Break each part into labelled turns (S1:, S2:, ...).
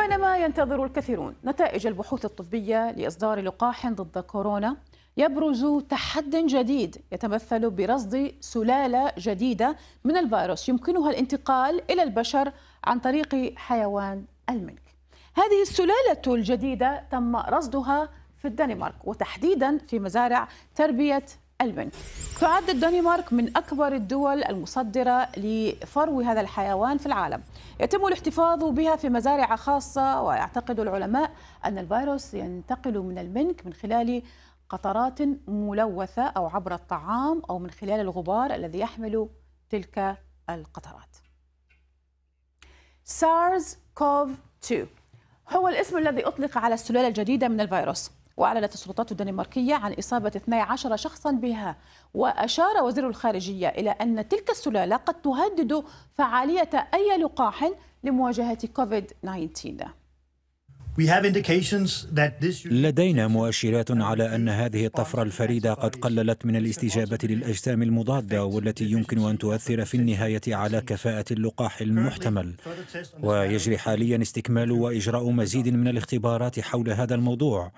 S1: بينما ينتظر الكثيرون نتائج البحوث الطبية لإصدار لقاح ضد كورونا يبرز تحد جديد يتمثل برصد سلالة جديدة من الفيروس يمكنها الانتقال إلى البشر عن طريق حيوان الملك هذه السلالة الجديدة تم رصدها في الدنمارك وتحديدا في مزارع تربية البني تعد الدنمارك من أكبر الدول المصدرة لفرو هذا الحيوان في العالم يتم الاحتفاظ بها في مزارع خاصة ويعتقد العلماء أن الفيروس ينتقل من المنك من خلال قطرات ملوثة أو عبر الطعام أو من خلال الغبار الذي يحمل تلك القطرات سارز كوف 2 هو الاسم الذي أطلق على السلالة الجديدة من الفيروس وأعلنت السلطات الدنماركية عن إصابة 12 شخصا بها وأشار وزير الخارجية إلى أن تلك السلالة قد تهدد فعالية أي لقاح لمواجهة كوفيد 19
S2: لدينا مؤشرات على أن هذه الطفرة الفريدة قد قللت من الاستجابة للأجسام المضادة والتي يمكن أن تؤثر في النهاية على كفاءة اللقاح المحتمل ويجري حاليا استكمال وإجراء مزيد من الاختبارات حول هذا الموضوع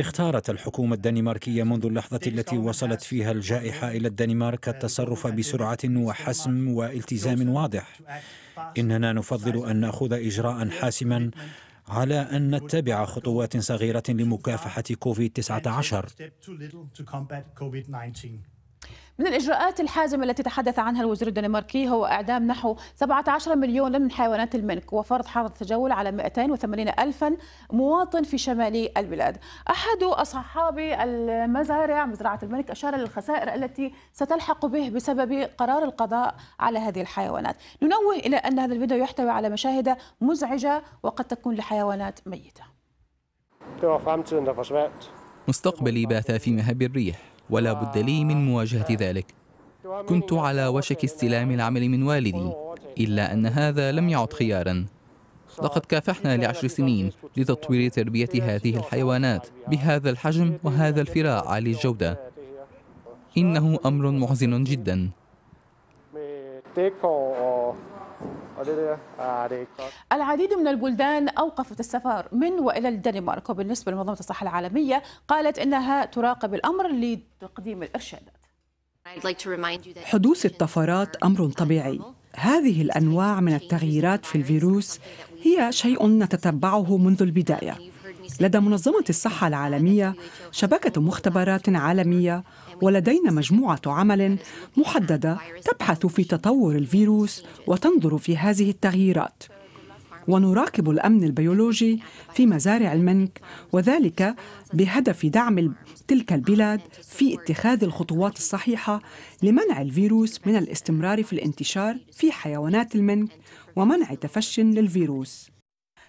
S2: اختارت الحكومة الدنماركية منذ اللحظة التي وصلت فيها الجائحة إلى الدنمارك التصرف بسرعة وحسم والتزام واضح إننا نفضل أن نأخذ إجراء حاسما على أن نتبع خطوات صغيرة لمكافحة كوفيد-19
S1: من الإجراءات الحازمة التي تحدث عنها الوزير الدنماركي هو إعدام نحو 17 مليون من حيوانات المنك وفرض حظر التجول على 280 ألفا مواطن في شمال البلاد أحد أصحاب المزارع مزرعة الملك أشار للخسائر التي ستلحق به بسبب قرار القضاء على هذه الحيوانات ننوه إلى أن هذا الفيديو يحتوي على مشاهد مزعجة وقد تكون لحيوانات ميتة
S2: مستقبلي بات في مهب الريح ولا بد لي من مواجهة ذلك كنت على وشك استلام العمل من والدي إلا أن هذا لم يعد خيارا لقد كافحنا لعشر سنين لتطوير تربية هذه الحيوانات بهذا الحجم وهذا الفراء عالي الجودة إنه أمر محزن جدا
S3: آه،
S1: العديد من البلدان أوقفت السفر من وإلى الدنمارك وبالنسبة لمنظمة الصحة العالمية قالت إنها تراقب الأمر لتقديم الإرشادات
S3: حدوث الطفرات أمر طبيعي هذه الأنواع من التغييرات في الفيروس هي شيء نتتبعه منذ البداية لدى منظمة الصحة العالمية شبكة مختبرات عالمية ولدينا مجموعة عمل محددة تبحث في تطور الفيروس وتنظر في هذه التغييرات ونراقب الامن البيولوجي في مزارع المنك وذلك بهدف دعم تلك البلاد في اتخاذ الخطوات الصحيحه لمنع الفيروس من الاستمرار في الانتشار في حيوانات المنك ومنع تفشٍ للفيروس